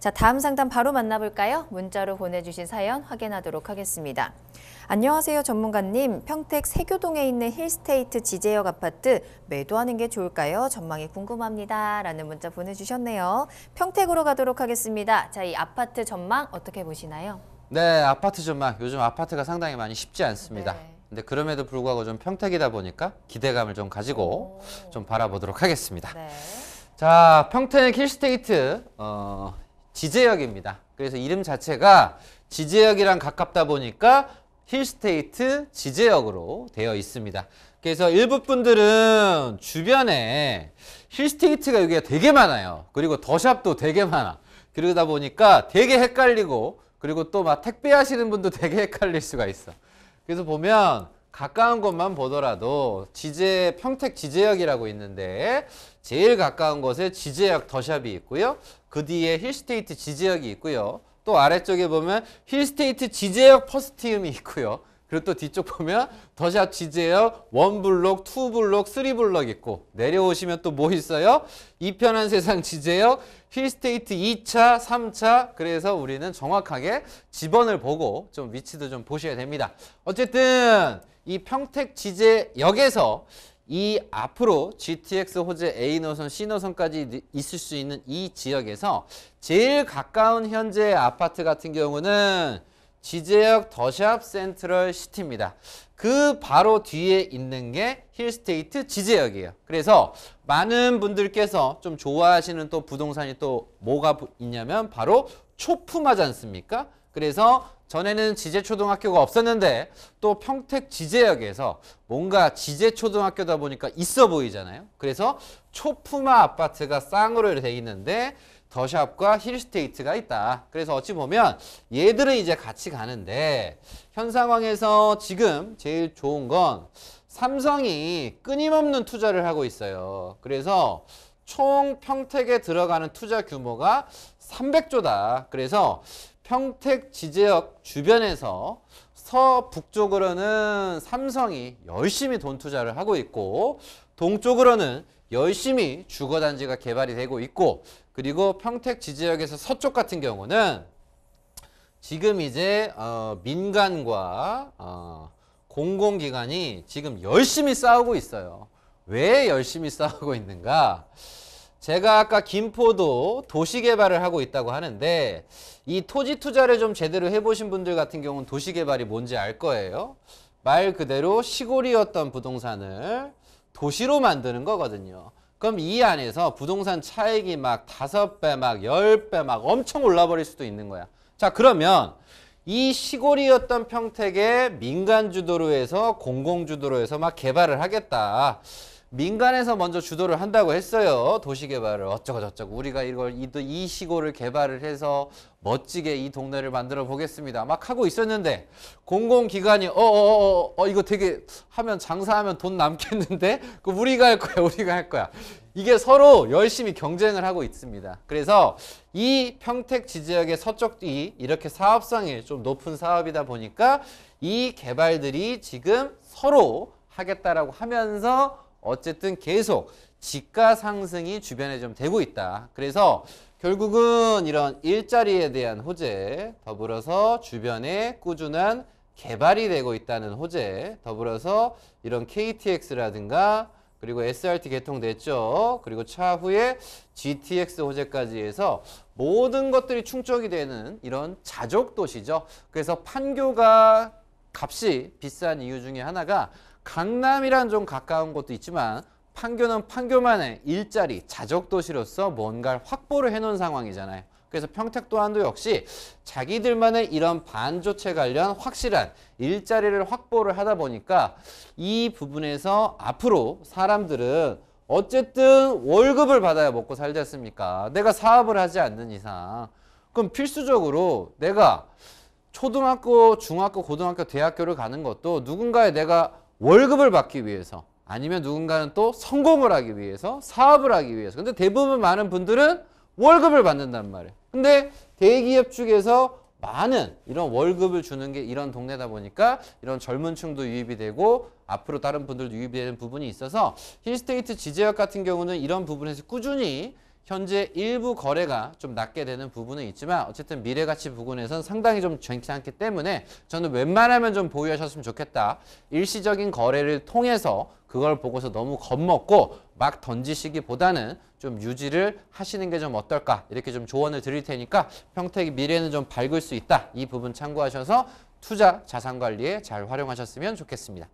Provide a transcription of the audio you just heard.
자, 다음 상담 바로 만나볼까요? 문자로 보내주신 사연 확인하도록 하겠습니다. 안녕하세요, 전문가님. 평택 세교동에 있는 힐스테이트 지제역 아파트 매도하는 게 좋을까요? 전망이 궁금합니다. 라는 문자 보내주셨네요. 평택으로 가도록 하겠습니다. 자, 이 아파트 전망 어떻게 보시나요? 네, 아파트 전망. 요즘 아파트가 상당히 많이 쉽지 않습니다. 네. 근데 그럼에도 불구하고 좀 평택이다 보니까 기대감을 좀 가지고 오. 좀 바라보도록 하겠습니다. 네. 자, 평택 힐스테이트 어, 지제역입니다. 그래서 이름 자체가 지제역이랑 가깝다 보니까 힐스테이트 지제역으로 되어 있습니다. 그래서 일부 분들은 주변에 힐스테이트가 여기가 되게 많아요. 그리고 더샵도 되게 많아. 그러다 보니까 되게 헷갈리고 그리고 또 막 택배 하시는 분도 되게 헷갈릴 수가 있어. 그래서 보면 가까운 곳만 보더라도 지제 평택 지제역이라고 있는데 제일 가까운 곳에 지제역 더샵이 있고요. 그 뒤에 힐스테이트 지지역이 있고요. 또 아래쪽에 보면 힐스테이트 지지역 퍼스티움이 있고요. 그리고 또 뒤쪽 보면 더샵 지지역 원블록, 투블록, 쓰리블록 있고 내려오시면 또 뭐 있어요? 이편한 세상 지지역, 힐스테이트 2차, 3차 그래서 우리는 정확하게 지번을 보고 좀 위치도 좀 보셔야 됩니다. 어쨌든 이 평택 지제역에서 이 앞으로 GTX 호재 A 노선, C 노선까지 있을 수 있는 이 지역에서 제일 가까운 현재 아파트 같은 경우는 지제역 더샵 센트럴 시티입니다. 그 바로 뒤에 있는 게 힐스테이트 지제역이에요. 그래서 많은 분들께서 좀 좋아하시는 또 부동산이 또 뭐가 있냐면 바로 초품하지 않습니까? 그래서 전에는 지재초등학교가 없었는데 또 평택 지재역에서 뭔가 지재초등학교다 보니까 있어 보이잖아요. 그래서 초품화 아파트가 쌍으로 되어 있는데 더샵과 힐스테이트가 있다. 그래서 어찌 보면 얘들은 이제 같이 가는데 현 상황에서 지금 제일 좋은 건 삼성이 끊임없는 투자를 하고 있어요. 그래서 총 평택에 들어가는 투자 규모가 300조다. 그래서 평택 지지역 주변에서 서북쪽으로는 삼성이 열심히 돈 투자를 하고 있고 동쪽으로는 열심히 주거단지가 개발이 되고 있고 그리고 평택 지지역에서 서쪽 같은 경우는 지금 이제 어, 민간과 어, 공공기관이 지금 열심히 싸우고 있어요. 왜 열심히 싸우고 있는가? 제가 아까 김포도 도시 개발을 하고 있다고 하는데 이 토지 투자를 좀 제대로 해보신 분들 같은 경우는 도시 개발이 뭔지 알 거예요. 말 그대로 시골이었던 부동산을 도시로 만드는 거거든요. 그럼 이 안에서 부동산 차익이 막 다섯 배막 열배막 엄청 올라버릴 수도 있는 거야. 자 그러면 이 시골이었던 평택에 민간 주도로 해서 공공 주도로 해서 막 개발을 하겠다. 민간에서 먼저 주도를 한다고 했어요. 도시개발을 어쩌고저쩌고 우리가 이걸 이, 이 시골을 개발을 해서 멋지게 이 동네를 만들어 보겠습니다. 막 하고 있었는데 공공기관이 어어어 어 어, 어, 어, 이거 되게 하면 장사하면 돈 남겠는데 그 우리가 할 거야 우리가 할 거야 이게 서로 열심히 경쟁을 하고 있습니다. 그래서 이 평택 지역의 지 서쪽 이 이렇게 사업성이 좀 높은 사업이다 보니까 이 개발들이 지금 서로 하겠다라고 하면서 어쨌든 계속 지가 상승이 주변에 좀 되고 있다. 그래서 결국은 이런 일자리에 대한 호재 더불어서 주변에 꾸준한 개발이 되고 있다는 호재 더불어서 이런 KTX라든가 그리고 SRT 개통됐죠. 그리고 차후에 GTX 호재까지 해서 모든 것들이 충족이 되는 이런 자족도시죠. 그래서 판교가 값이 비싼 이유 중에 하나가 강남이란 좀 가까운 곳도 있지만 판교는 판교만의 일자리, 자적도시로서 뭔가를 확보를 해놓은 상황이잖아요. 그래서 평택 또한도 역시 자기들만의 이런 반조체 관련 확실한 일자리를 확보를 하다 보니까 이 부분에서 앞으로 사람들은 어쨌든 월급을 받아야 먹고 살지 않습니까? 내가 사업을 하지 않는 이상 그럼 필수적으로 내가 초등학교, 중학교, 고등학교, 대학교를 가는 것도 누군가의 내가 월급을 받기 위해서 아니면 누군가는 또 성공을 하기 위해서 사업을 하기 위해서 근데 대부분 많은 분들은 월급을 받는단 말이에요 근데 대기업 쪽에서 많은 이런 월급을 주는 게 이런 동네다 보니까 이런 젊은 층도 유입이 되고 앞으로 다른 분들도 유입이 되는 부분이 있어서 힐스테이트 지제역 같은 경우는 이런 부분에서 꾸준히 현재 일부 거래가 좀 낮게 되는 부분은 있지만 어쨌든 미래가치 부분에선 상당히 좀 좋지 않기 때문에 저는 웬만하면 좀 보유하셨으면 좋겠다. 일시적인 거래를 통해서 그걸 보고서 너무 겁먹고 막 던지시기보다는 좀 유지를 하시는 게 좀 어떨까 이렇게 좀 조언을 드릴 테니까 평택이 미래는 좀 밝을 수 있다. 이 부분 참고하셔서 투자 자산관리에 잘 활용하셨으면 좋겠습니다.